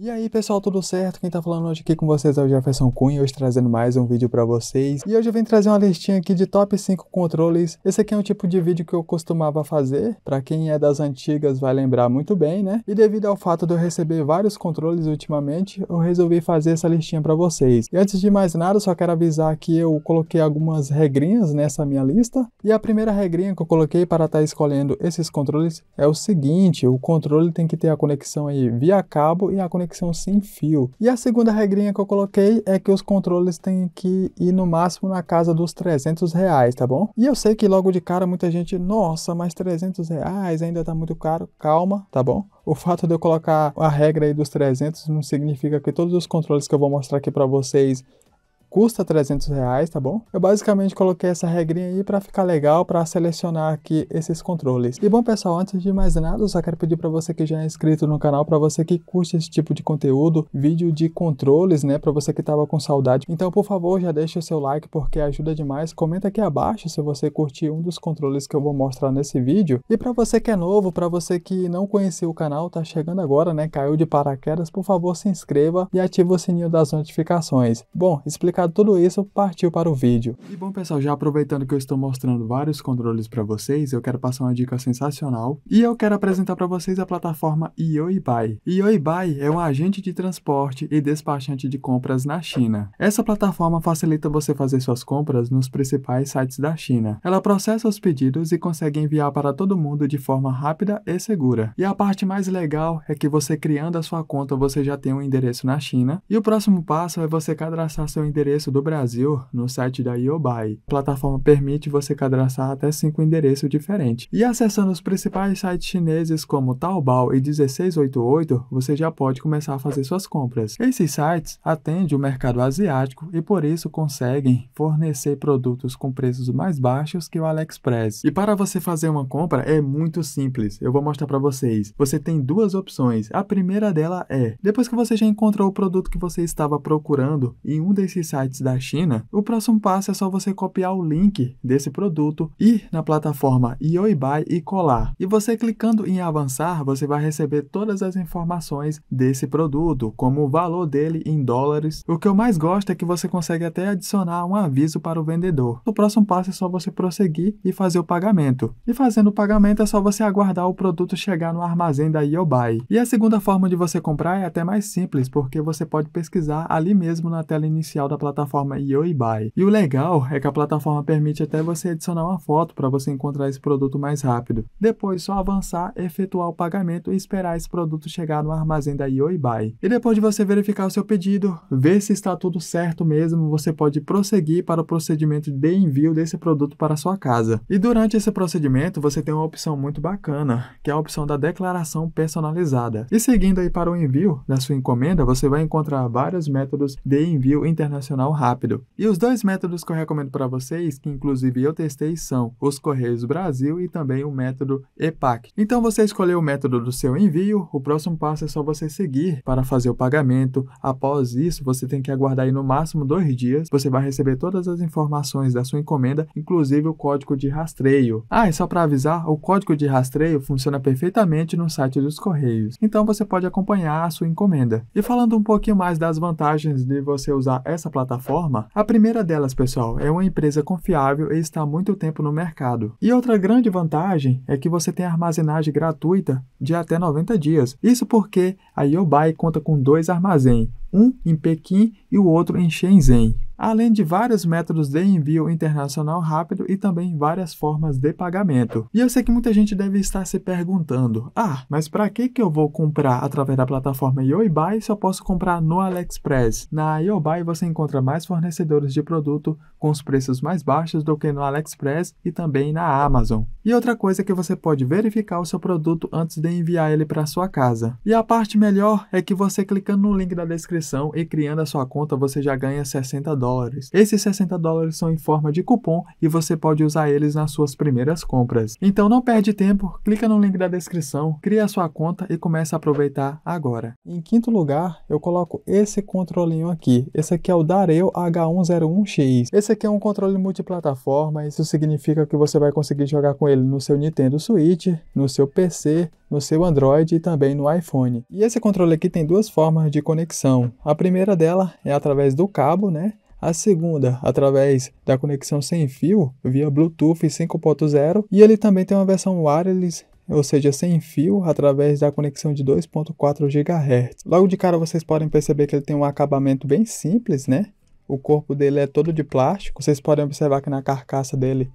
E aí pessoal, tudo certo? Quem tá falando hoje aqui com vocês é o Jefferson Cunha, hoje trazendo mais um vídeo para vocês. E hoje eu vim trazer uma listinha aqui de top 5 controles. Esse aqui é um tipo de vídeo que eu costumava fazer, para quem é das antigas vai lembrar muito bem, né? E devido ao fato de eu receber vários controles ultimamente, eu resolvi fazer essa listinha para vocês. E antes de mais nada, só quero avisar que eu coloquei algumas regrinhas nessa minha lista. E a primeira regrinha que eu coloquei para estar tá escolhendo esses controles é o seguinte, o controle tem que ter a conexão aí via cabo e a conexão conexão sem fio. E a segunda regrinha que eu coloquei é que os controles têm que ir no máximo na casa dos 300 reais, tá bom? E eu sei que logo de cara muita gente, nossa, mas 300 reais ainda tá muito caro, calma, tá bom? O fato de eu colocar a regra aí dos 300 não significa que todos os controles que eu vou mostrar aqui para vocês custa 300 reais, tá bom? Eu basicamente coloquei essa regrinha aí para ficar legal, para selecionar aqui esses controles. E bom pessoal, antes de mais nada, eu só quero pedir para você que já é inscrito no canal, para você que curte esse tipo de conteúdo, vídeo de controles, né, para você que tava com saudade. Então, por favor, já deixa o seu like porque ajuda demais. Comenta aqui abaixo se você curtiu um dos controles que eu vou mostrar nesse vídeo. E para você que é novo, para você que não conhecia o canal, tá chegando agora, né, caiu de paraquedas, por favor, se inscreva e ative o sininho das notificações. Bom, explica tudo isso, partiu para o vídeo. E bom pessoal, já aproveitando que eu estou mostrando vários controles para vocês, eu quero passar uma dica sensacional e eu quero apresentar para vocês a plataforma Yoibai. Yoibai é um agente de transporte e despachante de compras na China. Essa plataforma facilita você fazer suas compras nos principais sites da China. Ela processa os pedidos e consegue enviar para todo mundo de forma rápida e segura. E a parte mais legal é que você criando a sua conta, você já tem um endereço na China e o próximo passo é você cadastrar seu endereço endereço do Brasil no site da Iobai. A plataforma permite você cadastrar até 5 endereços diferentes. E acessando os principais sites chineses como Taobao e 1688, você já pode começar a fazer suas compras. Esses sites atendem o mercado asiático e por isso conseguem fornecer produtos com preços mais baixos que o AliExpress. E para você fazer uma compra é muito simples. Eu vou mostrar para vocês. Você tem duas opções. A primeira dela é: depois que você já encontrou o produto que você estava procurando em um desses sites sites da China, o próximo passo é só você copiar o link desse produto, ir na plataforma Yoibai e colar. E você clicando em avançar, você vai receber todas as informações desse produto, como o valor dele em dólares. O que eu mais gosto é que você consegue até adicionar um aviso para o vendedor. O próximo passo é só você prosseguir e fazer o pagamento. E fazendo o pagamento é só você aguardar o produto chegar no armazém da Yobai. E a segunda forma de você comprar é até mais simples, porque você pode pesquisar ali mesmo na tela inicial da plataforma plataforma Yoibai. E o legal é que a plataforma permite até você adicionar uma foto para você encontrar esse produto mais rápido. Depois, só avançar, efetuar o pagamento e esperar esse produto chegar no armazém da Yoibai. E depois de você verificar o seu pedido, ver se está tudo certo mesmo, você pode prosseguir para o procedimento de envio desse produto para sua casa. E durante esse procedimento, você tem uma opção muito bacana, que é a opção da declaração personalizada. E seguindo aí para o envio da sua encomenda, você vai encontrar vários métodos de envio internacional rápido. E os dois métodos que eu recomendo para vocês, que inclusive eu testei, são os Correios Brasil e também o método EPAC. Então você escolheu o método do seu envio, o próximo passo é só você seguir para fazer o pagamento. Após isso, você tem que aguardar aí no máximo dois dias, você vai receber todas as informações da sua encomenda, inclusive o código de rastreio. Ah, e só para avisar, o código de rastreio funciona perfeitamente no site dos Correios, então você pode acompanhar a sua encomenda. E falando um pouquinho mais das vantagens de você usar essa plataforma, plataforma? A primeira delas, pessoal, é uma empresa confiável e está há muito tempo no mercado. E outra grande vantagem é que você tem armazenagem gratuita de até 90 dias. Isso porque a Yobai conta com dois armazéns, um em Pequim e o outro em Shenzhen, além de vários métodos de envio internacional rápido e também várias formas de pagamento. E eu sei que muita gente deve estar se perguntando, ah, mas para que que eu vou comprar através da plataforma Yoibai se eu posso comprar no AliExpress? Na Yoibai você encontra mais fornecedores de produto com os preços mais baixos do que no AliExpress e também na Amazon. E outra coisa é que você pode verificar o seu produto antes de enviar ele para sua casa. E a parte melhor melhor é que você clicando no link da descrição e criando a sua conta, você já ganha 60 dólares. Esses 60 dólares são em forma de cupom e você pode usar eles nas suas primeiras compras. Então não perde tempo, clica no link da descrição, cria a sua conta e começa a aproveitar agora. Em quinto lugar, eu coloco esse controlinho aqui. Esse aqui é o Dareo H101X. Esse aqui é um controle multiplataforma, isso significa que você vai conseguir jogar com ele no seu Nintendo Switch, no seu PC no seu Android e também no iPhone. E esse controle aqui tem duas formas de conexão. A primeira dela é através do cabo, né? A segunda, através da conexão sem fio, via Bluetooth 5.0. E ele também tem uma versão wireless ou seja, sem fio, através da conexão de 2.4 GHz. Logo de cara vocês podem perceber que ele tem um acabamento bem simples, né? O corpo dele é todo de plástico. Vocês podem observar que na carcaça dele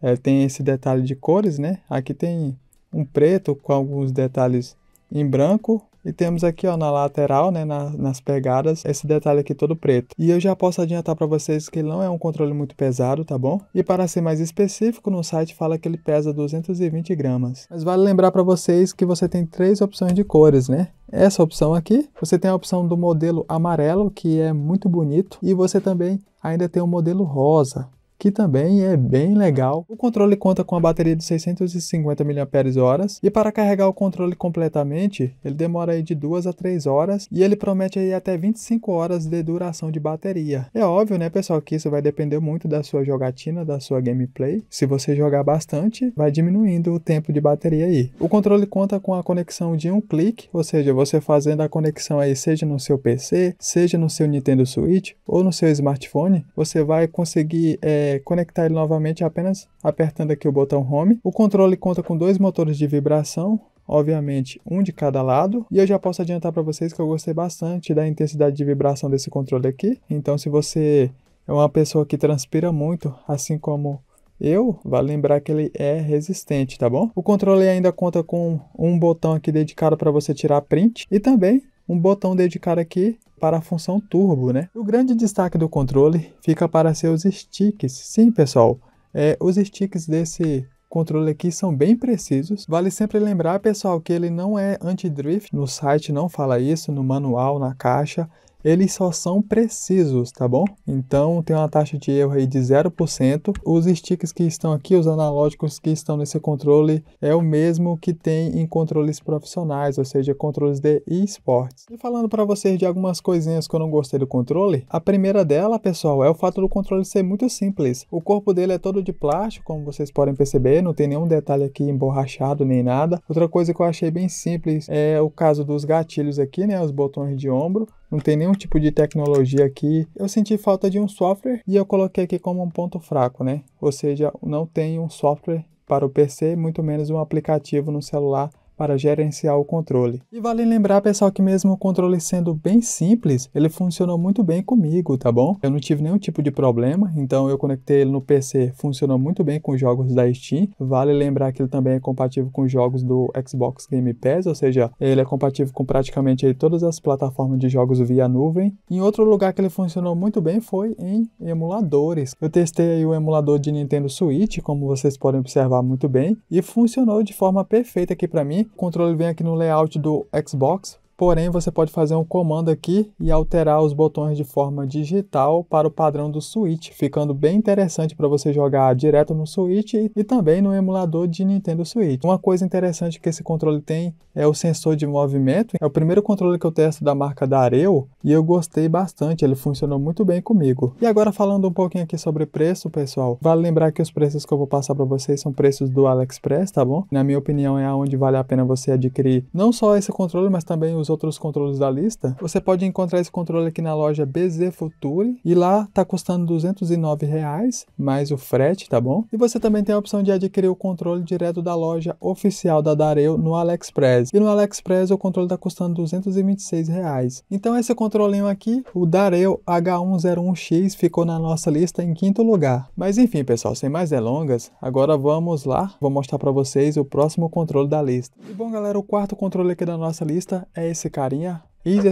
é, tem esse detalhe de cores, né? Aqui tem um preto com alguns detalhes em branco e temos aqui ó, na lateral, né, na, nas pegadas, esse detalhe aqui todo preto. E eu já posso adiantar para vocês que ele não é um controle muito pesado, tá bom? E para ser mais específico, no site fala que ele pesa 220 gramas. Mas vale lembrar para vocês que você tem três opções de cores, né? Essa opção aqui, você tem a opção do modelo amarelo, que é muito bonito. E você também ainda tem o modelo rosa, que também é bem legal. O controle conta com a bateria de 650 mAh e para carregar o controle completamente, ele demora aí de 2 a 3 horas e ele promete aí até 25 horas de duração de bateria. É óbvio, né, pessoal, que isso vai depender muito da sua jogatina, da sua gameplay. Se você jogar bastante, vai diminuindo o tempo de bateria aí. O controle conta com a conexão de um clique, ou seja, você fazendo a conexão aí seja no seu PC, seja no seu Nintendo Switch ou no seu smartphone, você vai conseguir é, conectar ele novamente apenas apertando aqui o botão Home. O controle conta com dois motores de vibração, obviamente um de cada lado. E eu já posso adiantar para vocês que eu gostei bastante da intensidade de vibração desse controle aqui. Então se você é uma pessoa que transpira muito, assim como eu, vale lembrar que ele é resistente, tá bom? O controle ainda conta com um botão aqui dedicado para você tirar print e também um botão dedicado aqui para a função turbo, né? O grande destaque do controle fica para seus sticks. Sim, pessoal, é, os sticks desse controle aqui são bem precisos. Vale sempre lembrar, pessoal, que ele não é anti-drift. No site não fala isso, no manual, na caixa eles só são precisos, tá bom? Então tem uma taxa de erro aí de 0%. Os sticks que estão aqui, os analógicos que estão nesse controle, é o mesmo que tem em controles profissionais, ou seja, controles de esportes. E falando para vocês de algumas coisinhas que eu não gostei do controle, a primeira dela, pessoal, é o fato do controle ser muito simples. O corpo dele é todo de plástico, como vocês podem perceber, não tem nenhum detalhe aqui emborrachado nem nada. Outra coisa que eu achei bem simples é o caso dos gatilhos aqui, né, os botões de ombro, não tem nenhum nenhum tipo de tecnologia aqui. Eu senti falta de um software e eu coloquei aqui como um ponto fraco, né? Ou seja, não tem um software para o PC, muito menos um aplicativo no celular para gerenciar o controle. E vale lembrar, pessoal, que mesmo o controle sendo bem simples, ele funcionou muito bem comigo, tá bom? Eu não tive nenhum tipo de problema, então eu conectei ele no PC, funcionou muito bem com jogos da Steam. Vale lembrar que ele também é compatível com jogos do Xbox Game Pass, ou seja, ele é compatível com praticamente todas as plataformas de jogos via nuvem. Em outro lugar que ele funcionou muito bem foi em emuladores. Eu testei o emulador de Nintendo Switch, como vocês podem observar muito bem, e funcionou de forma perfeita aqui para mim controle vem aqui no layout do Xbox, Porém, você pode fazer um comando aqui e alterar os botões de forma digital para o padrão do Switch, ficando bem interessante para você jogar direto no Switch e também no emulador de Nintendo Switch. Uma coisa interessante que esse controle tem é o sensor de movimento. É o primeiro controle que eu testo da marca da Areo e eu gostei bastante, ele funcionou muito bem comigo. E agora falando um pouquinho aqui sobre preço, pessoal, vale lembrar que os preços que eu vou passar para vocês são preços do AliExpress, tá bom? Na minha opinião é onde vale a pena você adquirir não só esse controle, mas também os os outros controles da lista, você pode encontrar esse controle aqui na loja BZ Future e lá está custando 209 reais mais o frete, tá bom? E você também tem a opção de adquirir o controle direto da loja oficial da Dareu no AliExpress. E no AliExpress o controle está custando 226 reais. Então esse controlinho aqui, o Dareu H101X, ficou na nossa lista em quinto lugar. Mas enfim, pessoal, sem mais delongas, agora vamos lá, vou mostrar para vocês o próximo controle da lista. E bom, galera, o quarto controle aqui da nossa lista é esse esse carinha? Easy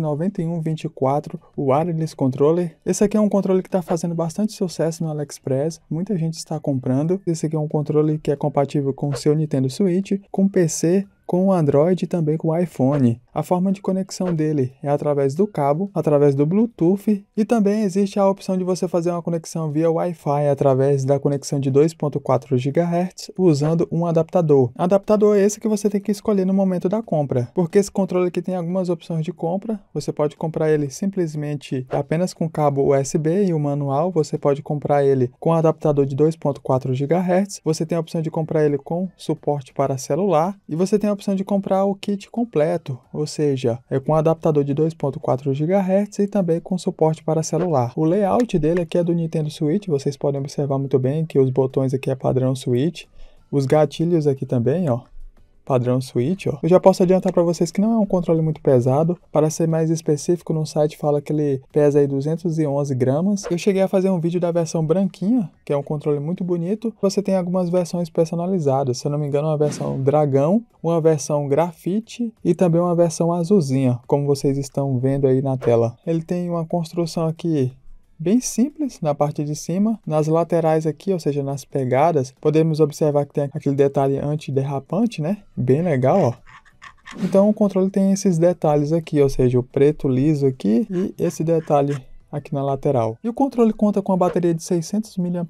9124 Wireless Controller. Esse aqui é um controle que está fazendo bastante sucesso no AliExpress, muita gente está comprando. Esse aqui é um controle que é compatível com o seu Nintendo Switch, com PC com o Android e também com o iPhone. A forma de conexão dele é através do cabo, através do Bluetooth e também existe a opção de você fazer uma conexão via Wi-Fi através da conexão de 2.4 GHz usando um adaptador. Adaptador é esse que você tem que escolher no momento da compra, porque esse controle aqui tem algumas opções de compra. Você pode comprar ele simplesmente apenas com cabo USB e o manual, você pode comprar ele com adaptador de 2.4 GHz, você tem a opção de comprar ele com suporte para celular e você tem a opção de comprar o kit completo, ou seja, é com adaptador de 2.4 GHz e também com suporte para celular. O layout dele aqui é do Nintendo Switch, vocês podem observar muito bem que os botões aqui é padrão Switch, os gatilhos aqui também, ó, padrão Switch, ó, eu já posso adiantar para vocês que não é um controle muito pesado. Para ser mais específico, no site fala que ele pesa aí 211 gramas. Eu cheguei a fazer um vídeo da versão branquinha, que é um controle muito bonito. Você tem algumas versões personalizadas, se eu não me engano, uma versão dragão, uma versão grafite e também uma versão azulzinha, como vocês estão vendo aí na tela. Ele tem uma construção aqui bem simples na parte de cima. Nas laterais aqui, ou seja, nas pegadas, podemos observar que tem aquele detalhe antiderrapante, né? Bem legal, ó. Então o controle tem esses detalhes aqui, ou seja, o preto liso aqui e esse detalhe aqui na lateral. E o controle conta com a bateria de 600 mAh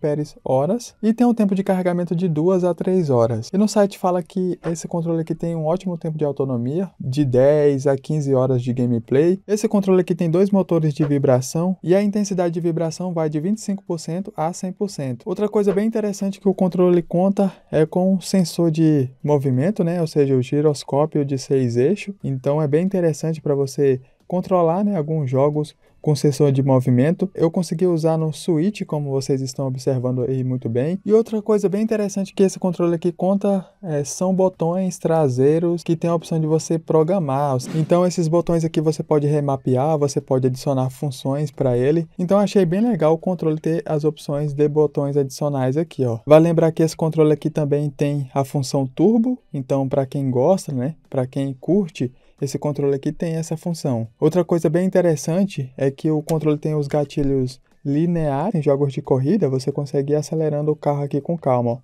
e tem um tempo de carregamento de 2 a 3 horas. E no site fala que esse controle aqui tem um ótimo tempo de autonomia, de 10 a 15 horas de gameplay. Esse controle aqui tem dois motores de vibração e a intensidade de vibração vai de 25% a 100%. Outra coisa bem interessante que o controle conta é com um sensor de movimento, né? Ou seja, o giroscópio de seis eixos. Então é bem interessante para você controlar né, alguns jogos com sensor de movimento. Eu consegui usar no Switch, como vocês estão observando aí muito bem. E outra coisa bem interessante que esse controle aqui conta é, são botões traseiros que tem a opção de você programar. Então esses botões aqui você pode remapear, você pode adicionar funções para ele. Então achei bem legal o controle ter as opções de botões adicionais aqui, ó. Vale lembrar que esse controle aqui também tem a função turbo, então para quem gosta, né, para quem curte esse controle aqui tem essa função. Outra coisa bem interessante é que o controle tem os gatilhos lineares. Em jogos de corrida, você consegue ir acelerando o carro aqui com calma. Ó.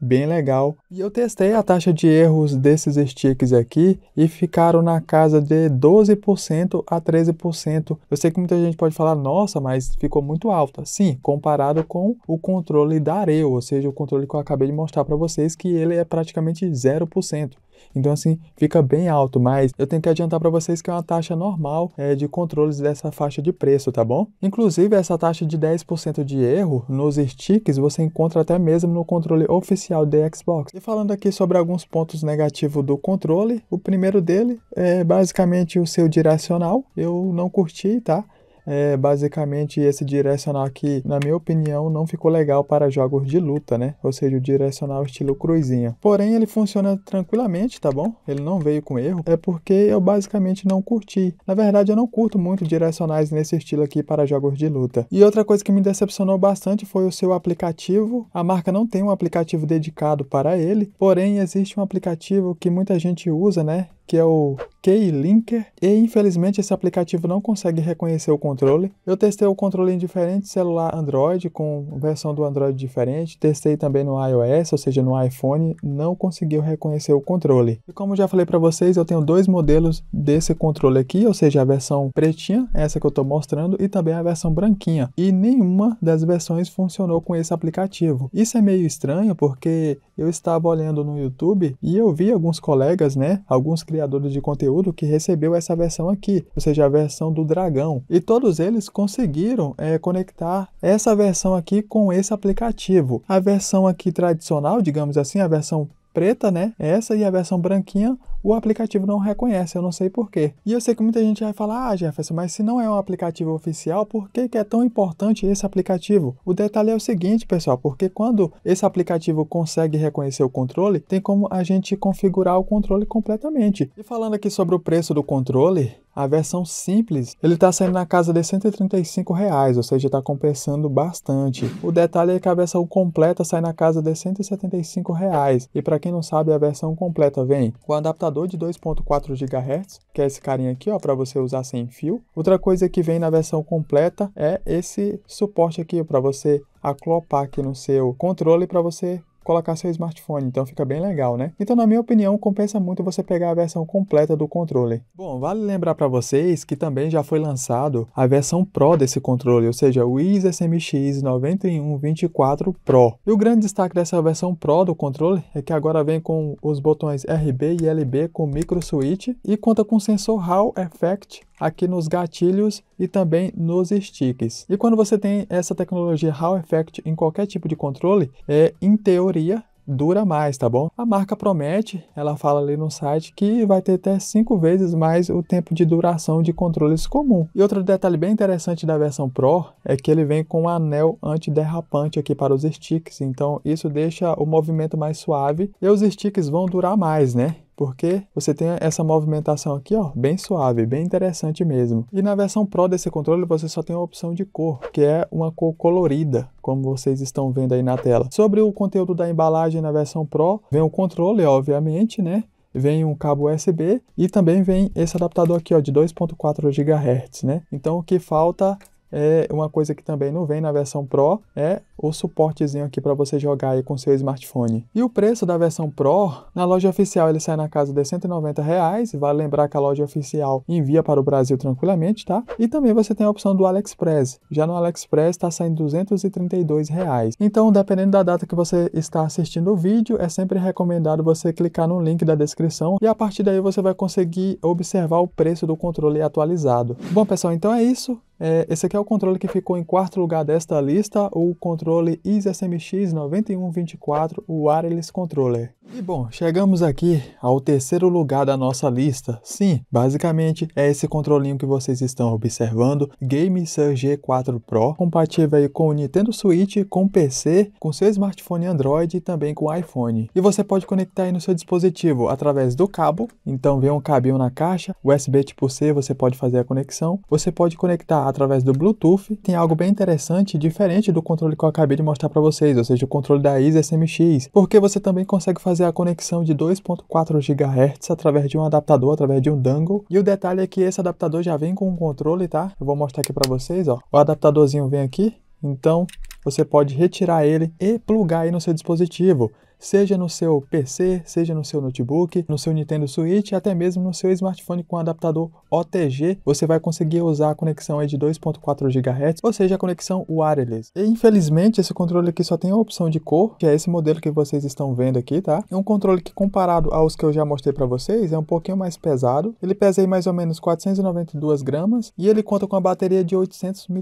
Bem legal. E eu testei a taxa de erros desses sticks aqui e ficaram na casa de 12% a 13%. Eu sei que muita gente pode falar, nossa, mas ficou muito alta. Sim, comparado com o controle da Areo, ou seja, o controle que eu acabei de mostrar para vocês, que ele é praticamente 0%. Então, assim, fica bem alto, mas eu tenho que adiantar para vocês que é uma taxa normal é, de controles dessa faixa de preço, tá bom? Inclusive, essa taxa de 10% de erro nos sticks você encontra até mesmo no controle oficial da Xbox. E falando aqui sobre alguns pontos negativos do controle, o primeiro dele é basicamente o seu direcional. Eu não curti, tá? é basicamente esse direcional que, na minha opinião, não ficou legal para jogos de luta, né? Ou seja, o direcional estilo cruzinha. Porém, ele funciona tranquilamente, tá bom? Ele não veio com erro. É porque eu basicamente não curti. Na verdade, eu não curto muito direcionais nesse estilo aqui para jogos de luta. E outra coisa que me decepcionou bastante foi o seu aplicativo. A marca não tem um aplicativo dedicado para ele, porém existe um aplicativo que muita gente usa, né? que é o Keylinker, e infelizmente esse aplicativo não consegue reconhecer o controle. Eu testei o controle em diferentes celular Android, com versão do Android diferente, testei também no iOS, ou seja, no iPhone, não conseguiu reconhecer o controle. E como já falei para vocês, eu tenho dois modelos desse controle aqui, ou seja, a versão pretinha, essa que eu estou mostrando, e também a versão branquinha. E nenhuma das versões funcionou com esse aplicativo. Isso é meio estranho, porque eu estava olhando no YouTube e eu vi alguns colegas, né, alguns criadores de conteúdo que recebeu essa versão aqui, ou seja, a versão do Dragão. E todos eles conseguiram é, conectar essa versão aqui com esse aplicativo. A versão aqui tradicional, digamos assim, a versão preta, né? É essa e a versão branquinha o aplicativo não reconhece, eu não sei porquê. E eu sei que muita gente vai falar, ah Jefferson, mas se não é um aplicativo oficial, por que, que é tão importante esse aplicativo? O detalhe é o seguinte, pessoal, porque quando esse aplicativo consegue reconhecer o controle, tem como a gente configurar o controle completamente. E falando aqui sobre o preço do controle, a versão simples, ele está saindo na casa de R$ 135, reais, ou seja, está compensando bastante. O detalhe é que a versão completa sai na casa de R$ 175, reais, e para quem não sabe, a versão completa vem com o adaptador de 2.4 GHz, que é esse carinha aqui, ó, para você usar sem fio. Outra coisa que vem na versão completa é esse suporte aqui para você aclopar aqui no seu controle para você colocar seu smartphone, então fica bem legal, né? Então, na minha opinião, compensa muito você pegar a versão completa do controle. Bom, vale lembrar para vocês que também já foi lançado a versão Pro desse controle, ou seja, o Wiz SMX 9124 Pro. E o grande destaque dessa versão Pro do controle é que agora vem com os botões RB e LB com micro switch e conta com sensor Hall Effect aqui nos gatilhos e também nos sticks. E quando você tem essa tecnologia Hall Effect em qualquer tipo de controle, é, em teoria caloria dura mais, tá bom? A marca promete, ela fala ali no site que vai ter até 5 vezes mais o tempo de duração de controles comum. E outro detalhe bem interessante da versão Pro é que ele vem com um anel antiderrapante aqui para os sticks, então isso deixa o movimento mais suave e os sticks vão durar mais, né? porque você tem essa movimentação aqui, ó, bem suave, bem interessante mesmo. E na versão Pro desse controle você só tem a opção de cor, que é uma cor colorida, como vocês estão vendo aí na tela. Sobre o conteúdo da embalagem na versão Pro, vem o controle, obviamente, né? Vem um cabo USB e também vem esse adaptador aqui, ó, de 2.4 GHz, né? Então o que falta é uma coisa que também não vem na versão Pro, é o suportezinho aqui para você jogar aí com seu smartphone. E o preço da versão Pro, na loja oficial ele sai na casa de 190, reais, vale lembrar que a loja oficial envia para o Brasil tranquilamente, tá? E também você tem a opção do AliExpress. Já no AliExpress está saindo 232. Reais. Então, dependendo da data que você está assistindo o vídeo, é sempre recomendado você clicar no link da descrição e a partir daí você vai conseguir observar o preço do controle atualizado. Bom, pessoal, então é isso. É, esse aqui é o controle que ficou em quarto lugar desta lista, o controle controle ISMX9124 Wireless Controller. E bom, chegamos aqui ao terceiro lugar da nossa lista. Sim, basicamente é esse controlinho que vocês estão observando, GameSir g 4 Pro, compatível aí com o Nintendo Switch, com PC, com seu smartphone Android e também com iPhone. E você pode conectar aí no seu dispositivo através do cabo, então vem um cabinho na caixa, USB tipo C, você pode fazer a conexão. Você pode conectar através do Bluetooth. Tem algo bem interessante, diferente do controle que eu acabei de mostrar para vocês, ou seja, o controle da Isa SMX, porque você também consegue fazer fazer é a conexão de 2.4 GHz através de um adaptador, através de um dangle. E o detalhe é que esse adaptador já vem com um controle, tá? Eu vou mostrar aqui para vocês, ó. O adaptadorzinho vem aqui, então você pode retirar ele e plugar aí no seu dispositivo seja no seu PC, seja no seu notebook, no seu Nintendo Switch, até mesmo no seu smartphone com adaptador OTG, você vai conseguir usar a conexão de 2.4 GHz, ou seja, a conexão wireless. E, infelizmente, esse controle aqui só tem a opção de cor, que é esse modelo que vocês estão vendo aqui, tá? É um controle que comparado aos que eu já mostrei para vocês, é um pouquinho mais pesado. Ele pesa aí mais ou menos 492 gramas e ele conta com a bateria de 800 mAh.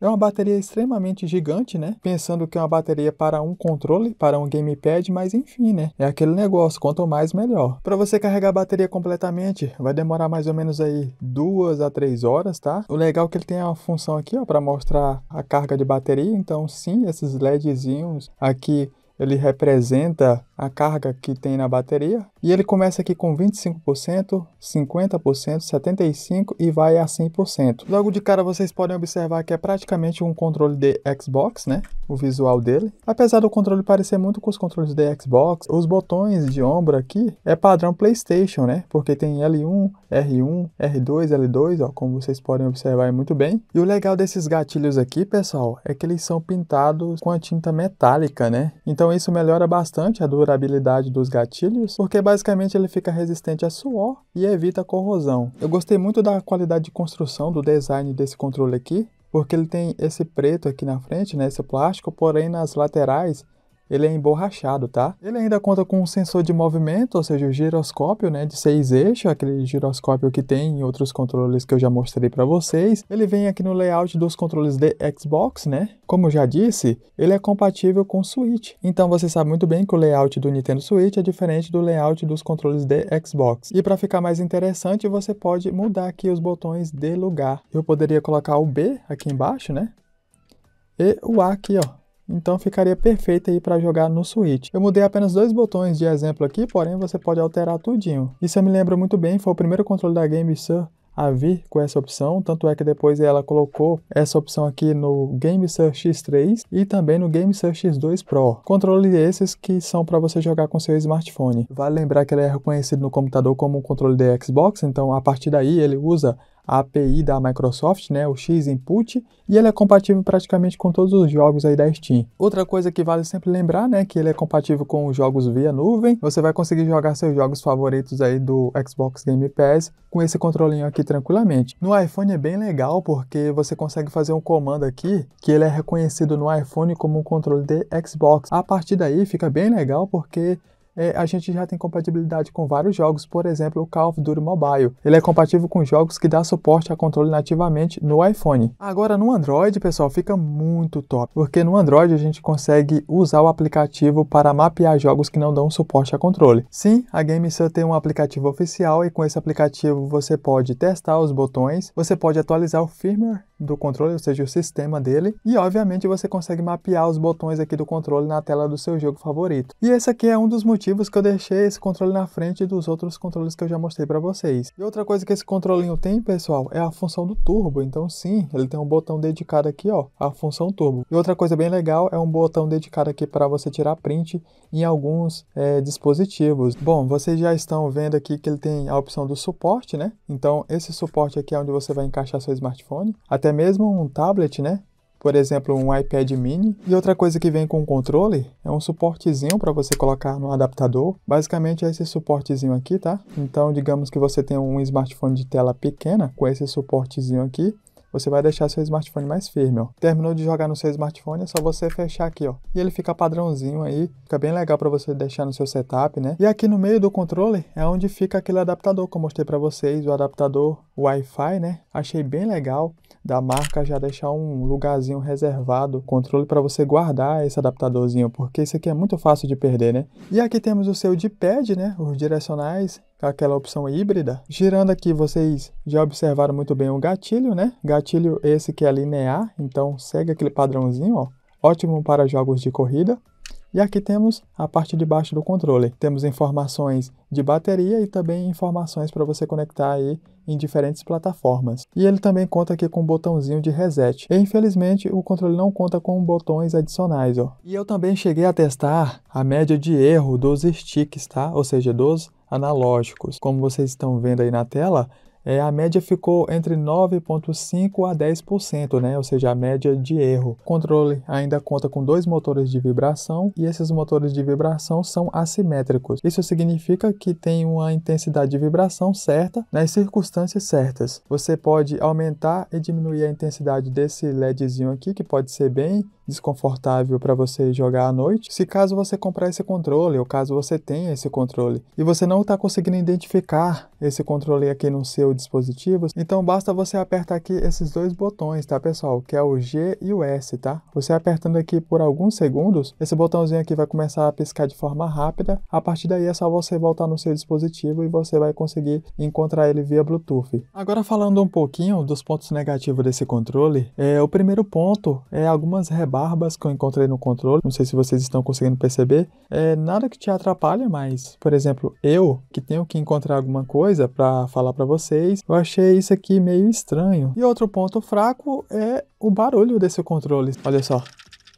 É uma bateria extremamente gigante, né? Pensando que é uma bateria para um controle, para um gamepad, mas enfim, né? É aquele negócio, quanto mais melhor. Para você carregar a bateria completamente, vai demorar mais ou menos aí duas a três horas, tá? O legal é que ele tem uma função aqui, ó, para mostrar a carga de bateria. Então, sim, esses LEDzinhos aqui ele representa a carga que tem na bateria. E ele começa aqui com 25%, 50%, 75% e vai a 100%. Logo de cara vocês podem observar que é praticamente um controle de Xbox, né? O visual dele. Apesar do controle parecer muito com os controles de Xbox, os botões de ombro aqui é padrão PlayStation, né? Porque tem L1, R1, R2, L2, ó, como vocês podem observar muito bem. E o legal desses gatilhos aqui, pessoal, é que eles são pintados com a tinta metálica, né? Então isso melhora bastante a durabilidade dos gatilhos, porque basicamente ele fica resistente a suor e evita corrosão. Eu gostei muito da qualidade de construção do design desse controle aqui, porque ele tem esse preto aqui na frente, né, esse plástico, porém nas laterais ele é emborrachado, tá? Ele ainda conta com um sensor de movimento, ou seja, o giroscópio, né, de seis eixos, aquele giroscópio que tem em outros controles que eu já mostrei para vocês. Ele vem aqui no layout dos controles de Xbox, né? Como eu já disse, ele é compatível com o Switch. Então você sabe muito bem que o layout do Nintendo Switch é diferente do layout dos controles de Xbox. E para ficar mais interessante, você pode mudar aqui os botões de lugar. Eu poderia colocar o B aqui embaixo, né? E o A aqui, ó, então ficaria perfeita aí para jogar no Switch. Eu mudei apenas dois botões de exemplo aqui, porém você pode alterar tudinho. Isso me lembra muito bem, foi o primeiro controle da GameSir a vir com essa opção, tanto é que depois ela colocou essa opção aqui no GameSir X3 e também no GameSir X2 Pro. Controles esses que são para você jogar com seu smartphone. Vale lembrar que ele é reconhecido no computador como um controle de Xbox, então a partir daí ele usa API da Microsoft, né, o X-Input, e ele é compatível praticamente com todos os jogos aí da Steam. Outra coisa que vale sempre lembrar, né, que ele é compatível com os jogos via nuvem. Você vai conseguir jogar seus jogos favoritos aí do Xbox Game Pass com esse controlinho aqui tranquilamente. No iPhone é bem legal porque você consegue fazer um comando aqui que ele é reconhecido no iPhone como um controle de Xbox. A partir daí fica bem legal porque é, a gente já tem compatibilidade com vários jogos, por exemplo, o Call of Duty Mobile. Ele é compatível com jogos que dá suporte a controle nativamente no iPhone. Agora no Android, pessoal, fica muito top, porque no Android a gente consegue usar o aplicativo para mapear jogos que não dão suporte a controle. Sim, a GameStop tem um aplicativo oficial e com esse aplicativo você pode testar os botões, você pode atualizar o firmware do controle, ou seja, o sistema dele, e obviamente você consegue mapear os botões aqui do controle na tela do seu jogo favorito. E esse aqui é um dos motivos motivos que eu deixei esse controle na frente dos outros controles que eu já mostrei para vocês. E outra coisa que esse controlinho tem, pessoal, é a função do turbo. Então sim, ele tem um botão dedicado aqui, ó, a função turbo. E outra coisa bem legal é um botão dedicado aqui para você tirar print em alguns é, dispositivos. Bom, vocês já estão vendo aqui que ele tem a opção do suporte, né? Então esse suporte aqui é onde você vai encaixar seu smartphone, até mesmo um tablet, né? por exemplo, um iPad mini. E outra coisa que vem com o controle é um suportezinho para você colocar no adaptador. Basicamente é esse suportezinho aqui, tá? Então, digamos que você tem um smartphone de tela pequena com esse suportezinho aqui você vai deixar seu smartphone mais firme, ó. Terminou de jogar no seu smartphone, é só você fechar aqui, ó. E ele fica padrãozinho aí, fica bem legal para você deixar no seu setup, né? E aqui no meio do controle é onde fica aquele adaptador que eu mostrei para vocês, o adaptador Wi-Fi, né? Achei bem legal da marca já deixar um lugarzinho reservado, controle para você guardar esse adaptadorzinho, porque isso aqui é muito fácil de perder, né? E aqui temos o seu D-pad, né? Os direcionais aquela opção híbrida. Girando aqui, vocês já observaram muito bem o gatilho, né? Gatilho esse que é linear, então segue aquele padrãozinho, ó. Ótimo para jogos de corrida. E aqui temos a parte de baixo do controle. Temos informações de bateria e também informações para você conectar aí em diferentes plataformas. E ele também conta aqui com um botãozinho de reset. E, infelizmente, o controle não conta com botões adicionais, ó. E eu também cheguei a testar a média de erro dos sticks, tá? Ou seja, dos analógicos. Como vocês estão vendo aí na tela, é, a média ficou entre 9,5% a 10%, né? ou seja, a média de erro. O controle ainda conta com dois motores de vibração e esses motores de vibração são assimétricos. Isso significa que tem uma intensidade de vibração certa nas circunstâncias certas. Você pode aumentar e diminuir a intensidade desse LEDzinho aqui, que pode ser bem desconfortável para você jogar à noite, se caso você comprar esse controle ou caso você tenha esse controle e você não está conseguindo identificar esse controle aqui no seu dispositivo, então basta você apertar aqui esses dois botões, tá pessoal? Que é o G e o S, tá? Você apertando aqui por alguns segundos, esse botãozinho aqui vai começar a piscar de forma rápida. A partir daí é só você voltar no seu dispositivo e você vai conseguir encontrar ele via Bluetooth. Agora falando um pouquinho dos pontos negativos desse controle, é, o primeiro ponto é algumas rebaixas barbas que eu encontrei no controle, não sei se vocês estão conseguindo perceber, é nada que te atrapalha, mas, por exemplo, eu que tenho que encontrar alguma coisa para falar para vocês, eu achei isso aqui meio estranho. E outro ponto fraco é o barulho desse controle. Olha só,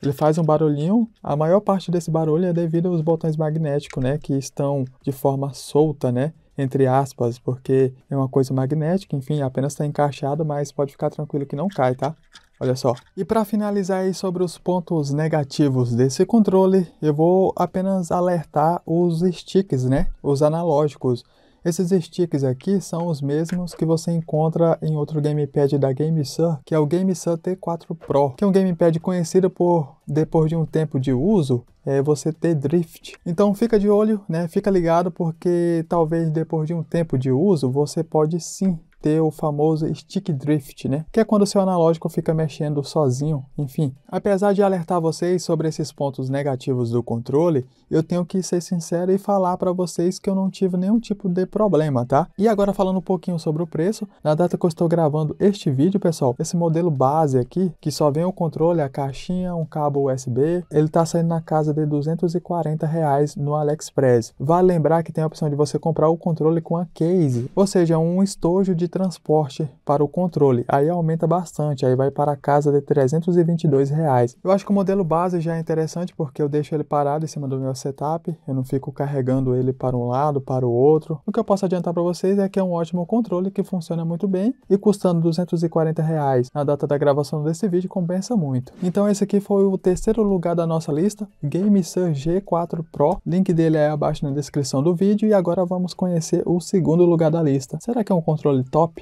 ele faz um barulhinho. A maior parte desse barulho é devido aos botões magnéticos, né, que estão de forma solta, né, entre aspas, porque é uma coisa magnética, enfim, apenas está encaixado, mas pode ficar tranquilo que não cai, tá? Olha só. E para finalizar aí sobre os pontos negativos desse controle, eu vou apenas alertar os sticks, né? Os analógicos. Esses sticks aqui são os mesmos que você encontra em outro gamepad da GameSir, que é o GameSir T4 Pro, que é um gamepad conhecido por, depois de um tempo de uso, é, você ter drift. Então fica de olho, né? fica ligado, porque talvez depois de um tempo de uso, você pode sim ter o famoso stick drift, né? Que é quando o seu analógico fica mexendo sozinho, enfim. Apesar de alertar vocês sobre esses pontos negativos do controle, eu tenho que ser sincero e falar para vocês que eu não tive nenhum tipo de problema, tá? E agora falando um pouquinho sobre o preço, na data que eu estou gravando este vídeo, pessoal, esse modelo base aqui, que só vem o controle, a caixinha, um cabo USB, ele tá saindo na casa de 240 reais no AliExpress. Vale lembrar que tem a opção de você comprar o controle com a case, ou seja, um estojo de transporte para o controle. Aí aumenta bastante, aí vai para a casa de 322 reais. Eu acho que o modelo base já é interessante porque eu deixo ele parado em cima do meu setup, eu não fico carregando ele para um lado, para o outro. O que eu posso adiantar para vocês é que é um ótimo controle que funciona muito bem e custando 240 reais na data da gravação desse vídeo compensa muito. Então esse aqui foi o terceiro lugar da nossa lista, GameSir G4 Pro. Link dele é abaixo na descrição do vídeo e agora vamos conhecer o segundo lugar da lista. Será que é um controle top? top?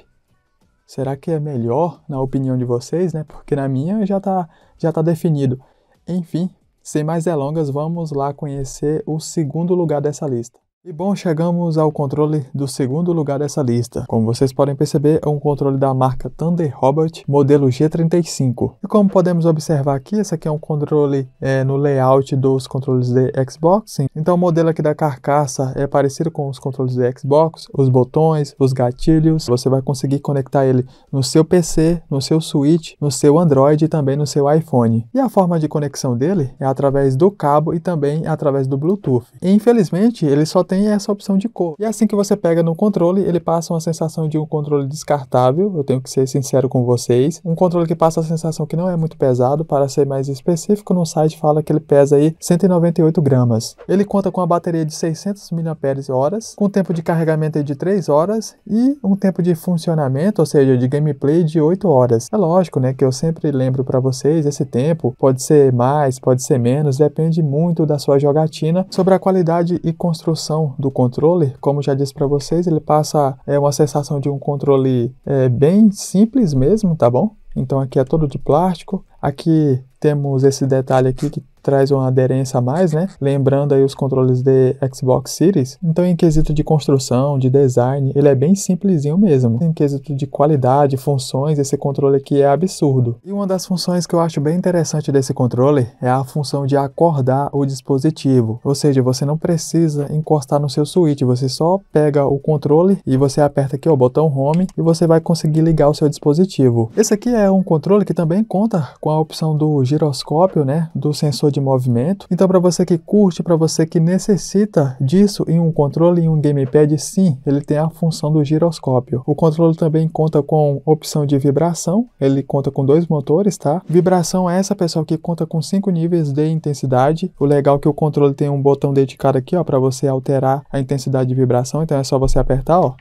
Será que é melhor, na opinião de vocês, né? Porque na minha já está já tá definido. Enfim, sem mais delongas, vamos lá conhecer o segundo lugar dessa lista. E bom, chegamos ao controle do segundo lugar dessa lista. Como vocês podem perceber, é um controle da marca Thunder Robot, modelo G35. E como podemos observar aqui, esse aqui é um controle é, no layout dos controles de Xbox. Então o modelo aqui da carcaça é parecido com os controles de Xbox, os botões, os gatilhos. Você vai conseguir conectar ele no seu PC, no seu Switch, no seu Android e também no seu iPhone. E a forma de conexão dele é através do cabo e também através do Bluetooth. E, infelizmente, ele só tem é essa opção de cor. E assim que você pega no controle, ele passa uma sensação de um controle descartável, eu tenho que ser sincero com vocês. Um controle que passa a sensação que não é muito pesado, para ser mais específico, no site fala que ele pesa aí 198 gramas. Ele conta com a bateria de 600 mAh, com tempo de carregamento de 3 horas e um tempo de funcionamento, ou seja, de gameplay de 8 horas. É lógico, né, que eu sempre lembro para vocês, esse tempo pode ser mais, pode ser menos, depende muito da sua jogatina, sobre a qualidade e construção sensação do controle, como já disse para vocês, ele passa é uma sensação de um controle é, bem simples mesmo, tá bom? Então aqui é todo de plástico, Aqui temos esse detalhe aqui que traz uma aderência a mais, né? Lembrando aí os controles de Xbox Series. Então, em quesito de construção, de design, ele é bem simplesinho mesmo. Em quesito de qualidade, funções, esse controle aqui é absurdo. E uma das funções que eu acho bem interessante desse controle é a função de acordar o dispositivo. Ou seja, você não precisa encostar no seu Switch, você só pega o controle e você aperta aqui o botão Home e você vai conseguir ligar o seu dispositivo. Esse aqui é um controle que também conta com com a opção do giroscópio, né, do sensor de movimento. Então, para você que curte, para você que necessita disso em um controle, em um gamepad, sim, ele tem a função do giroscópio. O controle também conta com opção de vibração, ele conta com dois motores, tá? Vibração é essa, pessoal, que conta com cinco níveis de intensidade. O legal é que o controle tem um botão dedicado aqui, ó, para você alterar a intensidade de vibração. Então é só você apertar, ó.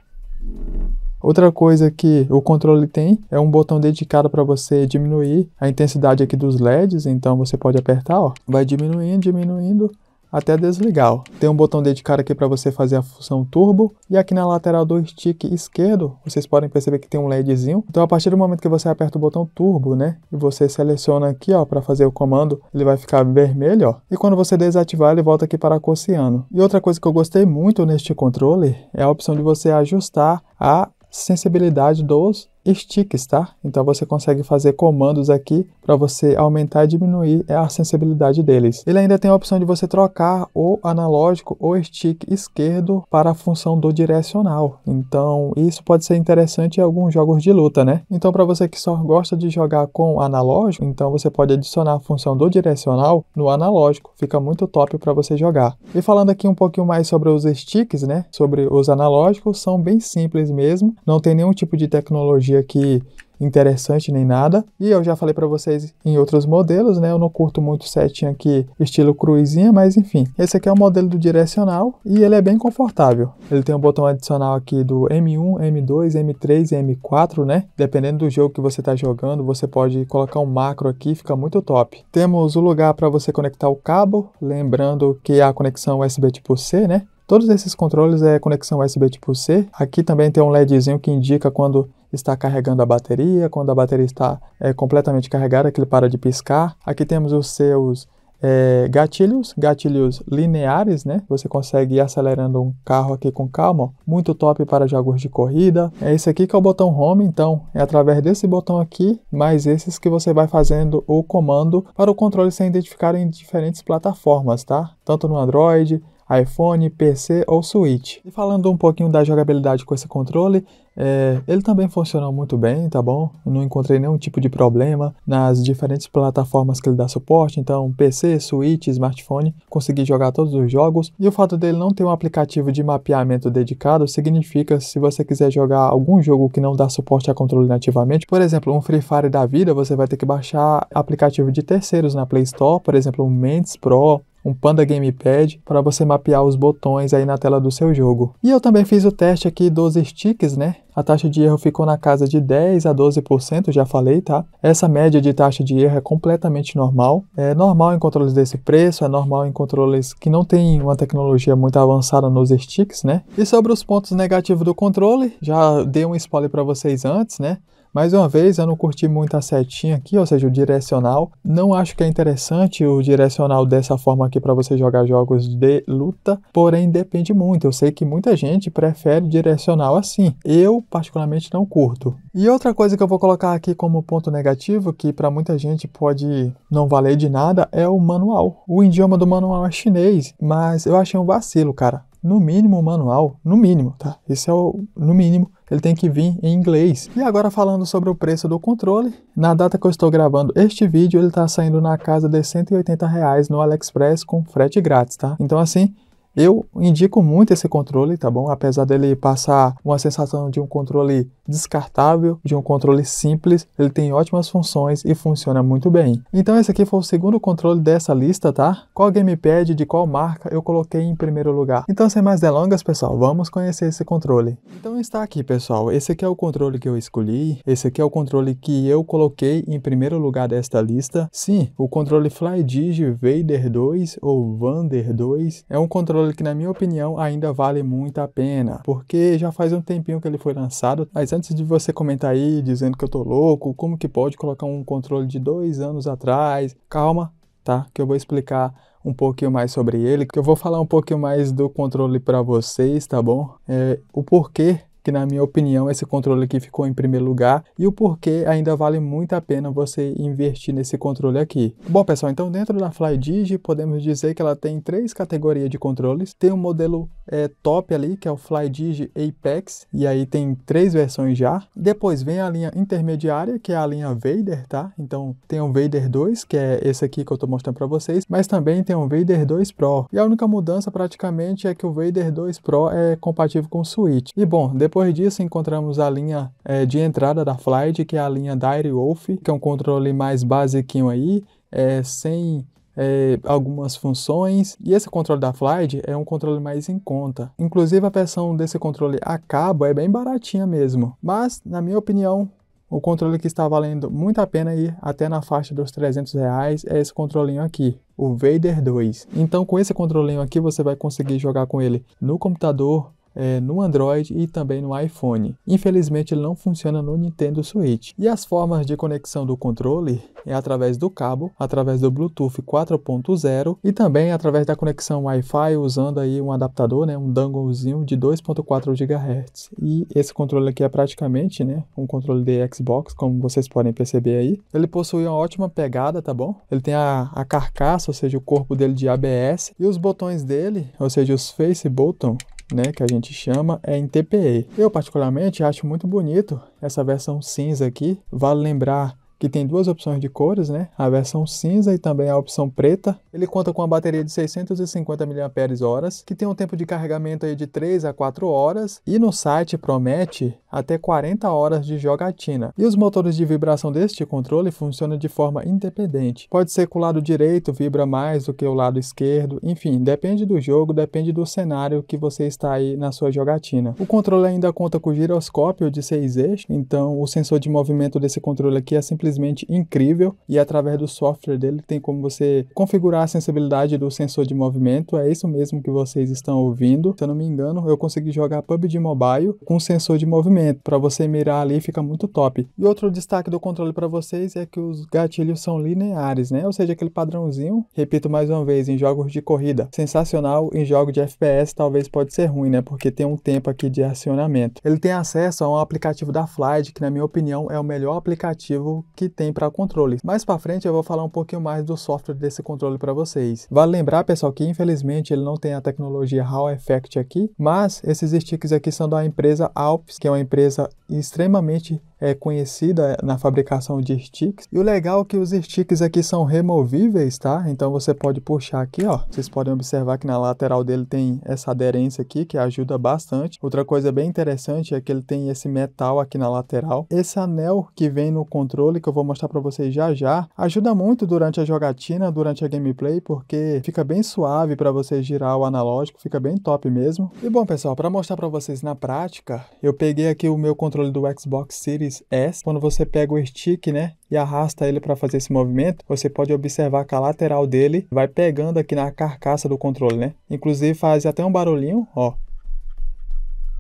Outra coisa que o controle tem é um botão dedicado para você diminuir a intensidade aqui dos LEDs, então você pode apertar, ó, vai diminuindo, diminuindo, até desligar. Ó. Tem um botão dedicado aqui para você fazer a função turbo e aqui na lateral do stick esquerdo, vocês podem perceber que tem um ledzinho. Então a partir do momento que você aperta o botão turbo, né, e você seleciona aqui, ó, para fazer o comando, ele vai ficar vermelho, ó. E quando você desativar, ele volta aqui para cociano. E outra coisa que eu gostei muito neste controle é a opção de você ajustar a sensibilidade dos sticks, tá? Então você consegue fazer comandos aqui para você aumentar e diminuir é, a sensibilidade deles. Ele ainda tem a opção de você trocar o analógico ou stick esquerdo para a função do direcional. Então isso pode ser interessante em alguns jogos de luta, né? Então para você que só gosta de jogar com analógico, então você pode adicionar a função do direcional no analógico. Fica muito top para você jogar. E falando aqui um pouquinho mais sobre os sticks, né? Sobre os analógicos, são bem simples mesmo. Não tem nenhum tipo de tecnologia aqui interessante nem nada. E eu já falei para vocês em outros modelos, né? Eu não curto muito setinha aqui estilo cruzinha, mas enfim. Esse aqui é o modelo do direcional e ele é bem confortável. Ele tem um botão adicional aqui do M1, M2, M3 M4, né? Dependendo do jogo que você está jogando, você pode colocar um macro aqui, fica muito top. Temos o lugar para você conectar o cabo, lembrando que a conexão USB tipo C, né? Todos esses controles é conexão USB tipo C. Aqui também tem um LEDzinho que indica quando está carregando a bateria, quando a bateria está é, completamente carregada, que ele para de piscar. Aqui temos os seus é, gatilhos, gatilhos lineares, né? Você consegue ir acelerando um carro aqui com calma. Muito top para jogos de corrida. É esse aqui que é o botão Home, então é através desse botão aqui, mais esses que você vai fazendo o comando para o controle ser identificado em diferentes plataformas, tá? Tanto no Android, iPhone, PC ou Switch. E falando um pouquinho da jogabilidade com esse controle, é, ele também funcionou muito bem, tá bom? Eu não encontrei nenhum tipo de problema nas diferentes plataformas que ele dá suporte, então PC, Switch, smartphone, consegui jogar todos os jogos. E o fato dele não ter um aplicativo de mapeamento dedicado significa se você quiser jogar algum jogo que não dá suporte a controle nativamente, por exemplo, um Free Fire da vida, você vai ter que baixar aplicativo de terceiros na Play Store, por exemplo, o Mendes Pro, um Panda Gamepad para você mapear os botões aí na tela do seu jogo. E eu também fiz o teste aqui dos sticks, né? A taxa de erro ficou na casa de 10 a 12%, já falei, tá? Essa média de taxa de erro é completamente normal. É normal em controles desse preço, é normal em controles que não tem uma tecnologia muito avançada nos sticks, né? E sobre os pontos negativos do controle, já dei um spoiler para vocês antes, né? Mais uma vez, eu não curti muito a setinha aqui, ou seja, o direcional. Não acho que é interessante o direcional dessa forma aqui para você jogar jogos de luta, porém depende muito. Eu sei que muita gente prefere direcional assim. Eu, particularmente, não curto. E outra coisa que eu vou colocar aqui como ponto negativo, que para muita gente pode não valer de nada, é o manual. O idioma do manual é chinês, mas eu achei um vacilo, cara no mínimo o manual, no mínimo, tá? Isso é o no mínimo ele tem que vir em inglês. E agora falando sobre o preço do controle, na data que eu estou gravando este vídeo, ele está saindo na casa de 180 reais no AliExpress com frete grátis, tá? Então assim, eu indico muito esse controle, tá bom? Apesar dele passar uma sensação de um controle descartável, de um controle simples, ele tem ótimas funções e funciona muito bem. Então esse aqui foi o segundo controle dessa lista, tá? Qual gamepad de qual marca eu coloquei em primeiro lugar. Então sem mais delongas, pessoal, vamos conhecer esse controle. Então está aqui, pessoal. Esse aqui é o controle que eu escolhi, esse aqui é o controle que eu coloquei em primeiro lugar desta lista. Sim, o controle FlyDigi Vader 2 ou Vander 2 é um controle controle que, na minha opinião, ainda vale muito a pena, porque já faz um tempinho que ele foi lançado. Mas antes de você comentar aí dizendo que eu tô louco, como que pode colocar um controle de dois anos atrás? Calma, tá? Que eu vou explicar um pouquinho mais sobre ele, que eu vou falar um pouquinho mais do controle para vocês, tá bom? É, o porquê que na minha opinião esse controle aqui ficou em primeiro lugar e o porquê ainda vale muito a pena você investir nesse controle aqui. Bom pessoal, então dentro da FlyDigi podemos dizer que ela tem três categorias de controles. Tem um modelo é, top ali que é o FlyDigi Apex e aí tem três versões já. Depois vem a linha intermediária que é a linha Vader, tá? Então tem o Vader 2 que é esse aqui que eu tô mostrando para vocês, mas também tem o Vader 2 Pro. E a única mudança praticamente é que o Vader 2 Pro é compatível com o Switch. E bom, depois depois disso, encontramos a linha é, de entrada da Flight, que é a linha Dire Wolf, que é um controle mais basiquinho aí, é, sem é, algumas funções. E esse controle da Flight é um controle mais em conta. Inclusive, a versão desse controle a cabo é bem baratinha mesmo. Mas, na minha opinião, o controle que está valendo muito a pena e até na faixa dos 300 reais é esse controlinho aqui, o Vader 2. Então com esse controlinho aqui você vai conseguir jogar com ele no computador, é, no Android e também no iPhone. Infelizmente ele não funciona no Nintendo Switch. E as formas de conexão do controle é através do cabo, através do Bluetooth 4.0 e também através da conexão Wi-Fi usando aí um adaptador, né, um donglezinho de 2.4 GHz. E esse controle aqui é praticamente, né, um controle de Xbox, como vocês podem perceber aí. Ele possui uma ótima pegada, tá bom? Ele tem a, a carcaça, ou seja, o corpo dele de ABS e os botões dele, ou seja, os face button, né, que a gente chama, é em TPE. Eu particularmente acho muito bonito essa versão cinza aqui. Vale lembrar que tem duas opções de cores, né? a versão cinza e também a opção preta. Ele conta com uma bateria de 650 mAh, que tem um tempo de carregamento aí de 3 a 4 horas e no site promete até 40 horas de jogatina. E os motores de vibração deste controle funcionam de forma independente. Pode ser que o lado direito vibra mais do que o lado esquerdo, enfim, depende do jogo, depende do cenário que você está aí na sua jogatina. O controle ainda conta com giroscópio de 6 eixos, então o sensor de movimento desse controle aqui é simplesmente simplesmente incrível e através do software dele tem como você configurar a sensibilidade do sensor de movimento. É isso mesmo que vocês estão ouvindo. Se eu não me engano, eu consegui jogar PUBG Mobile com sensor de movimento. Para você mirar ali fica muito top. E outro destaque do controle para vocês é que os gatilhos são lineares, né? Ou seja, aquele padrãozinho. Repito mais uma vez, em jogos de corrida, sensacional. Em jogos de FPS talvez pode ser ruim, né? Porque tem um tempo aqui de acionamento. Ele tem acesso a um aplicativo da Flight, que na minha opinião é o melhor aplicativo que tem para controle. Mais para frente eu vou falar um pouquinho mais do software desse controle para vocês. Vale lembrar, pessoal, que infelizmente ele não tem a tecnologia Hall Effect aqui, mas esses sticks aqui são da empresa Alps, que é uma empresa extremamente é conhecida na fabricação de sticks. E o legal é que os sticks aqui são removíveis, tá? Então você pode puxar aqui, ó. Vocês podem observar que na lateral dele tem essa aderência aqui, que ajuda bastante. Outra coisa bem interessante é que ele tem esse metal aqui na lateral. Esse anel que vem no controle, que eu vou mostrar para vocês já já, ajuda muito durante a jogatina, durante a gameplay, porque fica bem suave para você girar o analógico, fica bem top mesmo. E bom, pessoal, para mostrar para vocês na prática, eu peguei aqui o meu controle do Xbox Series simples S. Quando você pega o stick, né, e arrasta ele para fazer esse movimento, você pode observar que a lateral dele vai pegando aqui na carcaça do controle, né? Inclusive faz até um barulhinho, ó.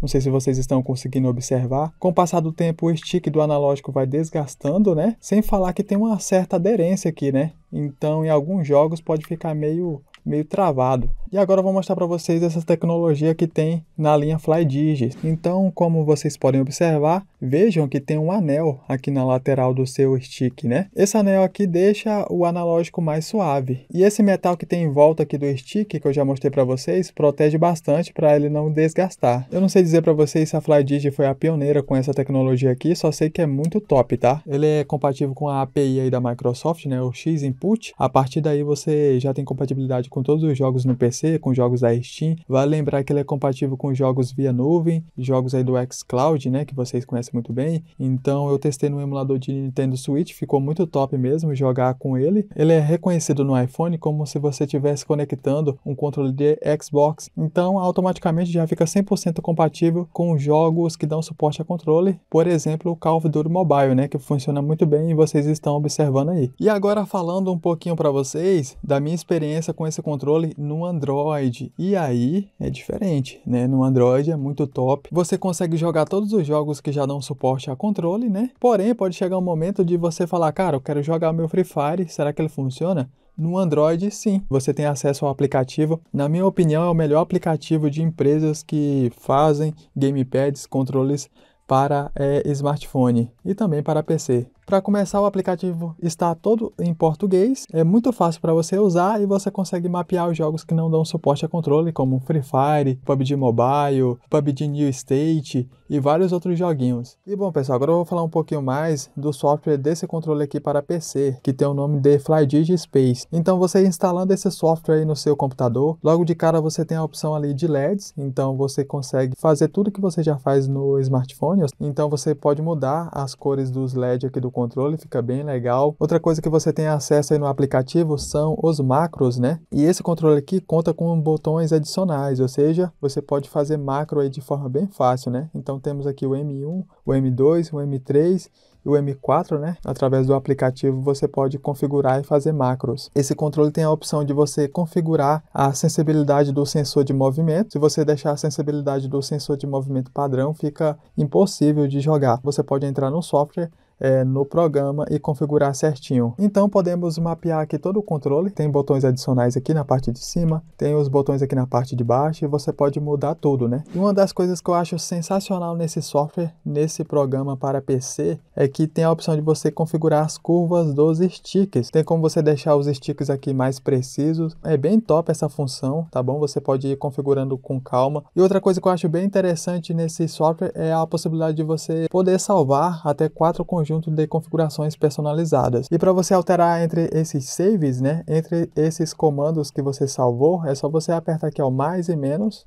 Não sei se vocês estão conseguindo observar. Com o passar do tempo, o stick do analógico vai desgastando, né? Sem falar que tem uma certa aderência aqui, né? Então, em alguns jogos pode ficar meio meio travado. E agora eu vou mostrar para vocês essa tecnologia que tem na linha FlyDigis. Então, como vocês podem observar, vejam que tem um anel aqui na lateral do seu stick, né? Esse anel aqui deixa o analógico mais suave. E esse metal que tem em volta aqui do stick, que eu já mostrei para vocês, protege bastante para ele não desgastar. Eu não sei dizer para vocês se a Digital foi a pioneira com essa tecnologia aqui, só sei que é muito top, tá? Ele é compatível com a API aí da Microsoft, né? O X Input. A partir daí você já tem compatibilidade com com todos os jogos no PC, com jogos da Steam. Vale lembrar que ele é compatível com jogos via nuvem, jogos aí do xCloud, né, que vocês conhecem muito bem. Então eu testei no emulador de Nintendo Switch, ficou muito top mesmo jogar com ele. Ele é reconhecido no iPhone como se você estivesse conectando um controle de Xbox. Então automaticamente já fica 100% compatível com jogos que dão suporte a controle, por exemplo, o Call of Duty Mobile, né, que funciona muito bem e vocês estão observando aí. E agora falando um pouquinho para vocês da minha experiência com esse controle no Android. E aí é diferente, né? No Android é muito top. Você consegue jogar todos os jogos que já dão suporte a controle, né? Porém, pode chegar um momento de você falar, cara, eu quero jogar meu Free Fire, será que ele funciona? No Android, sim, você tem acesso ao aplicativo. Na minha opinião, é o melhor aplicativo de empresas que fazem gamepads, controles para é, smartphone e também para PC. Para começar, o aplicativo está todo em português, é muito fácil para você usar e você consegue mapear os jogos que não dão suporte a controle, como Free Fire, PUBG Mobile, PUBG New State e vários outros joguinhos. E bom, pessoal, agora eu vou falar um pouquinho mais do software desse controle aqui para PC, que tem o nome de FlyDigi Space. Então, você instalando esse software aí no seu computador, logo de cara você tem a opção ali de LEDs, então você consegue fazer tudo que você já faz no smartphone, então você pode mudar as cores dos LEDs aqui do controle, fica bem legal. Outra coisa que você tem acesso aí no aplicativo são os macros, né? E esse controle aqui conta com botões adicionais, ou seja, você pode fazer macro aí de forma bem fácil, né? Então temos aqui o M1, o M2, o M3 e o M4, né? Através do aplicativo você pode configurar e fazer macros. Esse controle tem a opção de você configurar a sensibilidade do sensor de movimento. Se você deixar a sensibilidade do sensor de movimento padrão, fica impossível de jogar. Você pode entrar no software é, no programa e configurar certinho. Então podemos mapear aqui todo o controle, tem botões adicionais aqui na parte de cima, tem os botões aqui na parte de baixo e você pode mudar tudo, né? E uma das coisas que eu acho sensacional nesse software, nesse programa para PC, é que tem a opção de você configurar as curvas dos sticks. Tem como você deixar os sticks aqui mais precisos, é bem top essa função, tá bom? Você pode ir configurando com calma. E outra coisa que eu acho bem interessante nesse software é a possibilidade de você poder salvar até quatro conjuntos conjunto de configurações personalizadas. E para você alterar entre esses saves, né, entre esses comandos que você salvou, é só você apertar aqui ó, mais e menos.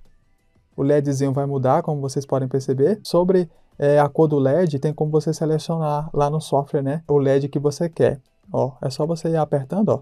O LEDzinho vai mudar, como vocês podem perceber. Sobre é, a cor do LED, tem como você selecionar lá no software né, o LED que você quer. Ó, é só você ir apertando, ó,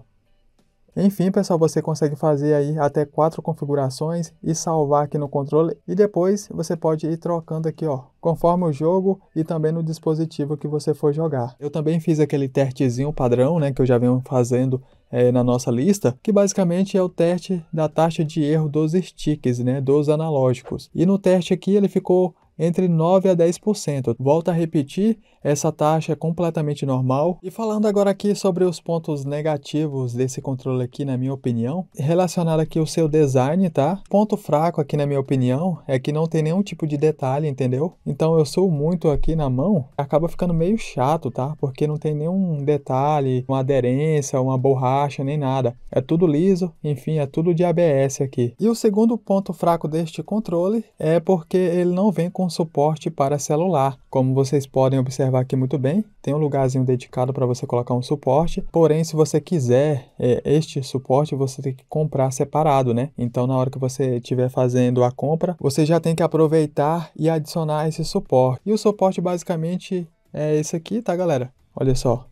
enfim, pessoal, você consegue fazer aí até quatro configurações e salvar aqui no controle e depois você pode ir trocando aqui, ó, conforme o jogo e também no dispositivo que você for jogar. Eu também fiz aquele testezinho padrão, né, que eu já venho fazendo é, na nossa lista, que basicamente é o teste da taxa de erro dos sticks, né, dos analógicos. E no teste aqui ele ficou entre 9 a 10%. Volto a repetir, essa taxa é completamente normal. E falando agora aqui sobre os pontos negativos desse controle aqui, na minha opinião, relacionado aqui o seu design, tá? Ponto fraco aqui, na minha opinião, é que não tem nenhum tipo de detalhe, entendeu? Então eu sou muito aqui na mão, acaba ficando meio chato, tá? Porque não tem nenhum detalhe, uma aderência, uma borracha, nem nada. É tudo liso, enfim, é tudo de ABS aqui. E o segundo ponto fraco deste controle é porque ele não vem com suporte para celular, como vocês podem observar observar aqui muito bem, tem um lugarzinho dedicado para você colocar um suporte, porém se você quiser é, este suporte, você tem que comprar separado, né? Então na hora que você estiver fazendo a compra, você já tem que aproveitar e adicionar esse suporte. E o suporte basicamente é esse aqui, tá galera? Olha só,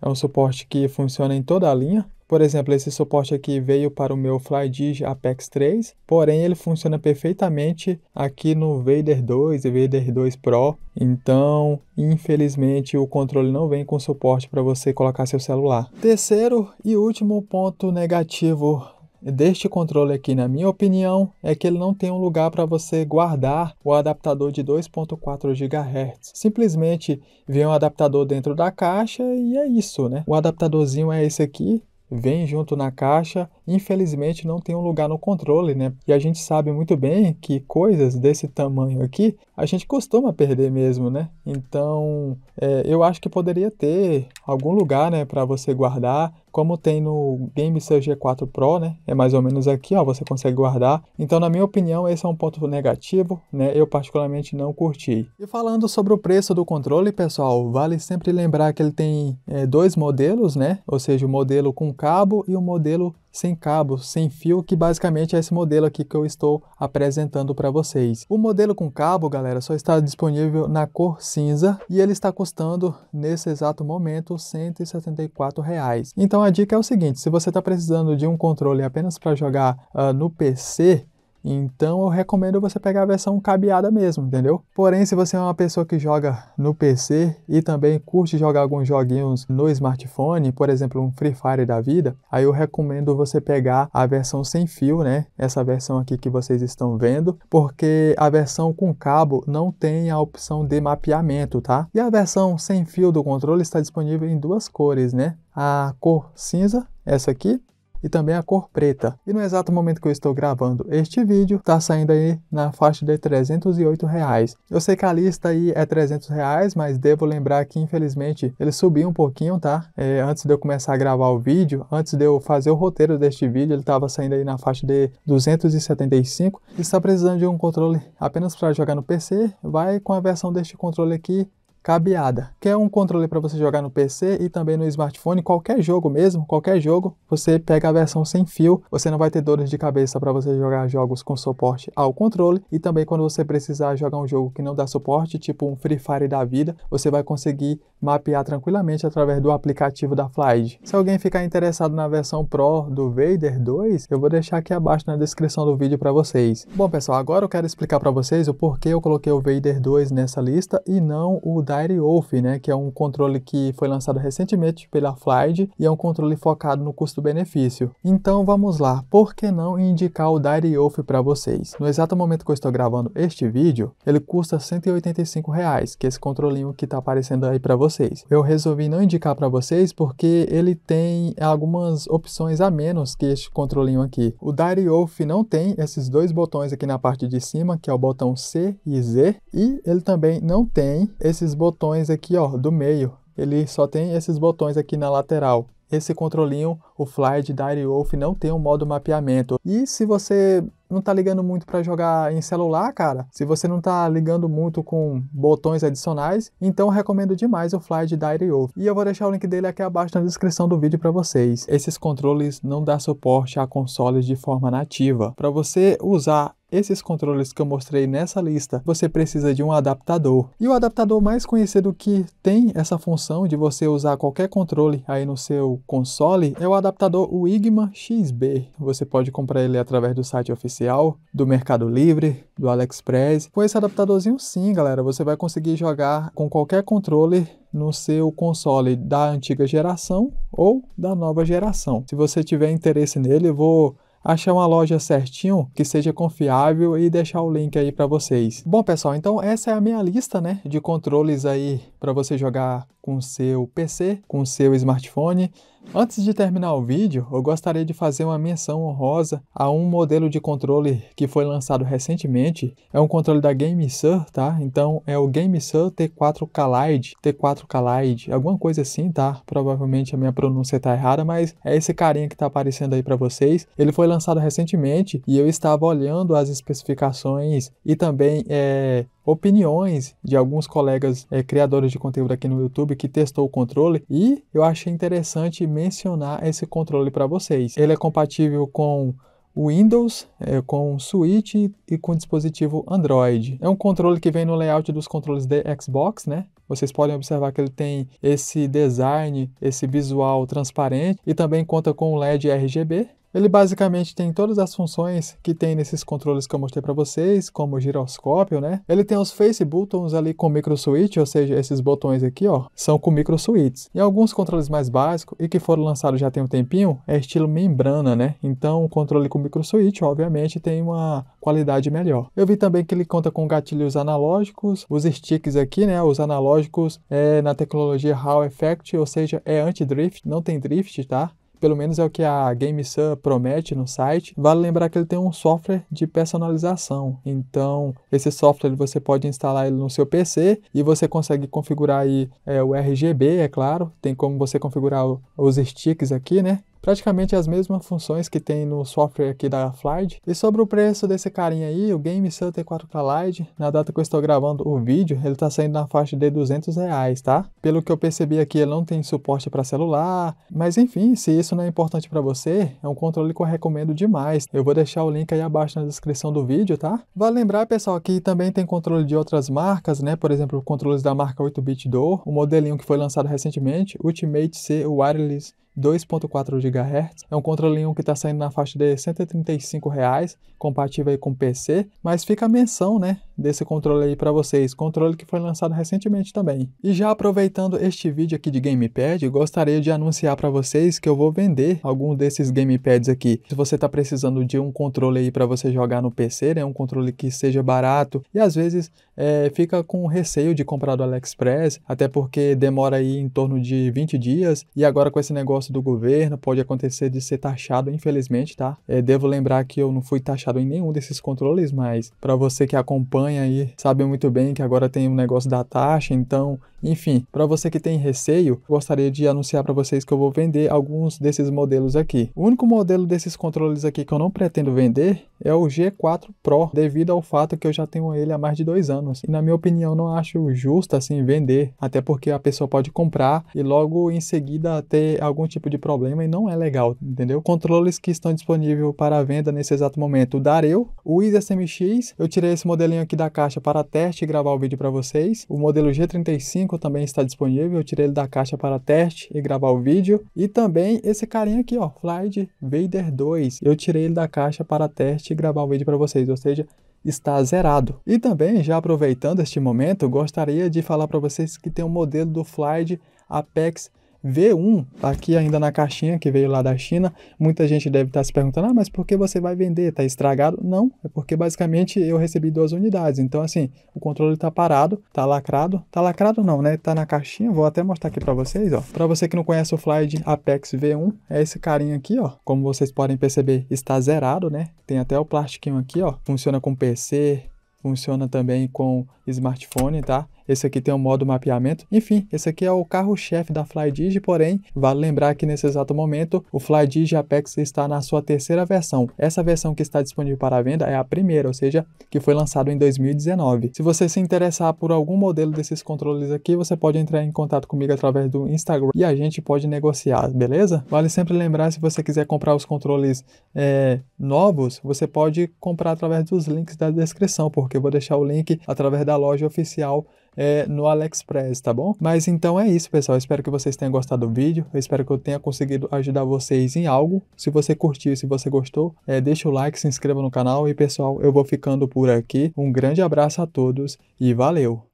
é um suporte que funciona em toda a linha, por exemplo, esse suporte aqui veio para o meu FlyDigi Apex 3, porém ele funciona perfeitamente aqui no Vader 2 e Vader 2 Pro. Então, infelizmente, o controle não vem com suporte para você colocar seu celular. Terceiro e último ponto negativo deste controle aqui, na minha opinião, é que ele não tem um lugar para você guardar o adaptador de 2.4 GHz. Simplesmente vem um adaptador dentro da caixa e é isso, né? O adaptadorzinho é esse aqui, vem junto na caixa infelizmente não tem um lugar no controle, né? E a gente sabe muito bem que coisas desse tamanho aqui a gente costuma perder mesmo, né? Então é, eu acho que poderia ter algum lugar, né, para você guardar, como tem no Game G4 Pro, né? É mais ou menos aqui, ó, você consegue guardar. Então, na minha opinião, esse é um ponto negativo, né? Eu particularmente não curti. E falando sobre o preço do controle, pessoal, vale sempre lembrar que ele tem é, dois modelos, né? Ou seja, o modelo com cabo e o modelo sem cabo, sem fio, que basicamente é esse modelo aqui que eu estou apresentando para vocês. O modelo com cabo, galera, só está disponível na cor cinza e ele está custando, nesse exato momento, R$ 174. Reais. Então a dica é o seguinte, se você está precisando de um controle apenas para jogar uh, no PC, então eu recomendo você pegar a versão cabeada mesmo, entendeu? Porém, se você é uma pessoa que joga no PC e também curte jogar alguns joguinhos no smartphone, por exemplo, um Free Fire da vida, aí eu recomendo você pegar a versão sem fio, né? Essa versão aqui que vocês estão vendo, porque a versão com cabo não tem a opção de mapeamento, tá? E a versão sem fio do controle está disponível em duas cores, né? A cor cinza, essa aqui, e também a cor preta. E no exato momento que eu estou gravando este vídeo, está saindo aí na faixa de 308 reais. Eu sei que a lista aí é 300 reais, mas devo lembrar que infelizmente ele subiu um pouquinho, tá? É, antes de eu começar a gravar o vídeo, antes de eu fazer o roteiro deste vídeo, ele estava saindo aí na faixa de 275. está precisando de um controle apenas para jogar no PC, vai com a versão deste controle aqui cabeada, Quer um controle para você jogar no PC e também no smartphone, qualquer jogo mesmo, qualquer jogo, você pega a versão sem fio, você não vai ter dores de cabeça para você jogar jogos com suporte ao controle e também quando você precisar jogar um jogo que não dá suporte, tipo um Free Fire da vida, você vai conseguir mapear tranquilamente através do aplicativo da Flyde. Se alguém ficar interessado na versão Pro do Vader 2, eu vou deixar aqui abaixo na descrição do vídeo para vocês. Bom pessoal, agora eu quero explicar para vocês o porquê eu coloquei o Vader 2 nessa lista e não o da Dire Wolf, né, que é um controle que foi lançado recentemente pela Flyde e é um controle focado no custo-benefício. Então vamos lá, por que não indicar o Dire Wolf para vocês? No exato momento que eu estou gravando este vídeo, ele custa 185 reais, que é esse controlinho que está aparecendo aí para vocês. Eu resolvi não indicar para vocês porque ele tem algumas opções a menos que este controlinho aqui. O Dire Wolf não tem esses dois botões aqui na parte de cima, que é o botão C e Z, e ele também não tem esses botões aqui ó, do meio, ele só tem esses botões aqui na lateral. Esse controlinho, o Fly de Dire Wolf, não tem um modo mapeamento. E se você não tá ligando muito para jogar em celular, cara, se você não tá ligando muito com botões adicionais, então recomendo demais o Fly de Dire Wolf. E eu vou deixar o link dele aqui abaixo na descrição do vídeo para vocês. Esses controles não dá suporte a consoles de forma nativa. Para você usar esses controles que eu mostrei nessa lista, você precisa de um adaptador. E o adaptador mais conhecido que tem essa função de você usar qualquer controle aí no seu console é o adaptador Wigma XB. Você pode comprar ele através do site oficial, do Mercado Livre, do AliExpress. Com esse adaptadorzinho sim, galera, você vai conseguir jogar com qualquer controle no seu console da antiga geração ou da nova geração. Se você tiver interesse nele, eu vou achar uma loja certinho que seja confiável e deixar o link aí para vocês. Bom, pessoal, então essa é a minha lista, né, de controles aí para você jogar com seu PC, com seu smartphone. Antes de terminar o vídeo, eu gostaria de fazer uma menção honrosa a um modelo de controle que foi lançado recentemente. É um controle da GameSir, tá? Então é o GameSir T4 Collide, T4 Kalaid, alguma coisa assim, tá? Provavelmente a minha pronúncia tá errada, mas é esse carinha que tá aparecendo aí para vocês. Ele foi lançado recentemente e eu estava olhando as especificações e também é, opiniões de alguns colegas é, criadores de conteúdo aqui no YouTube que testou o controle e eu achei interessante mencionar esse controle para vocês. Ele é compatível com Windows, é, com Switch e com dispositivo Android. É um controle que vem no layout dos controles de Xbox, né? Vocês podem observar que ele tem esse design, esse visual transparente e também conta com o LED RGB, ele basicamente tem todas as funções que tem nesses controles que eu mostrei para vocês, como giroscópio, né? Ele tem os face buttons ali com micro switch, ou seja, esses botões aqui, ó, são com micro switches. E alguns controles mais básicos e que foram lançados já tem um tempinho, é estilo membrana, né? Então, o controle com micro switch, obviamente, tem uma qualidade melhor. Eu vi também que ele conta com gatilhos analógicos, os sticks aqui, né? Os analógicos é na tecnologia Hall Effect, ou seja, é anti-drift, não tem drift, tá? pelo menos é o que a GameSub promete no site. Vale lembrar que ele tem um software de personalização. Então, esse software você pode instalar ele no seu PC e você consegue configurar aí é, o RGB, é claro. Tem como você configurar os sticks aqui, né? praticamente as mesmas funções que tem no software aqui da Flight. E sobre o preço desse carinha aí, o Game Center 4 k Lite, na data que eu estou gravando o vídeo, ele está saindo na faixa de 200 reais, tá? Pelo que eu percebi aqui, ele não tem suporte para celular, mas enfim, se isso não é importante para você, é um controle que eu recomendo demais. Eu vou deixar o link aí abaixo na descrição do vídeo, tá? Vale lembrar, pessoal, que também tem controle de outras marcas, né? Por exemplo, controles da marca 8-bit Door, o um modelinho que foi lançado recentemente, Ultimate C Wireless 2.4 GHz. É um controle que está saindo na faixa de R$ 135, reais, compatível com PC, mas fica a menção, né? desse controle aí para vocês, controle que foi lançado recentemente também. E já aproveitando este vídeo aqui de gamepad, gostaria de anunciar para vocês que eu vou vender algum desses gamepads aqui. Se você está precisando de um controle aí para você jogar no PC, né, um controle que seja barato e às vezes é, fica com receio de comprar do AliExpress, até porque demora aí em torno de 20 dias e agora com esse negócio do governo pode acontecer de ser taxado, infelizmente, tá? É, devo lembrar que eu não fui taxado em nenhum desses controles, mas para você que acompanha acompanha aí sabe muito bem que agora tem um negócio da taxa, então, enfim, para você que tem receio, gostaria de anunciar para vocês que eu vou vender alguns desses modelos aqui. O único modelo desses controles aqui que eu não pretendo vender é o G4 Pro, devido ao fato que eu já tenho ele há mais de dois anos. E na minha opinião, não acho justo assim vender, até porque a pessoa pode comprar e logo em seguida ter algum tipo de problema e não é legal, entendeu? Controles que estão disponíveis para venda nesse exato momento, o Dareo, o Easy SMX, eu tirei esse modelinho aqui aqui da caixa para teste e gravar o vídeo para vocês. O modelo G35 também está disponível, eu tirei ele da caixa para teste e gravar o vídeo. E também esse carinha aqui, ó, Flight Vader 2, eu tirei ele da caixa para teste e gravar o vídeo para vocês, ou seja, está zerado. E também, já aproveitando este momento, gostaria de falar para vocês que tem um modelo do Flight Apex V1, tá aqui ainda na caixinha que veio lá da China. Muita gente deve estar tá se perguntando: ah, mas por que você vai vender? Está estragado? Não, é porque basicamente eu recebi duas unidades. Então, assim, o controle está parado, está lacrado. Está lacrado, não, né? Está na caixinha. Vou até mostrar aqui para vocês, ó. Para você que não conhece o Flyde Apex V1, é esse carinha aqui, ó. Como vocês podem perceber, está zerado, né? Tem até o plastiquinho aqui, ó. Funciona com PC, funciona também com smartphone, tá? esse aqui tem um modo mapeamento. Enfim, esse aqui é o carro-chefe da FlyDigi, porém, vale lembrar que nesse exato momento, o FlyDigi Apex está na sua terceira versão. Essa versão que está disponível para venda é a primeira, ou seja, que foi lançado em 2019. Se você se interessar por algum modelo desses controles aqui, você pode entrar em contato comigo através do Instagram e a gente pode negociar, beleza? Vale sempre lembrar, se você quiser comprar os controles é, novos, você pode comprar através dos links da descrição, porque eu vou deixar o link através da loja oficial é, no AliExpress, tá bom? Mas então é isso, pessoal. espero que vocês tenham gostado do vídeo. Eu espero que eu tenha conseguido ajudar vocês em algo. Se você curtiu, se você gostou, é, deixa o like, se inscreva no canal. E, pessoal, eu vou ficando por aqui. Um grande abraço a todos e valeu!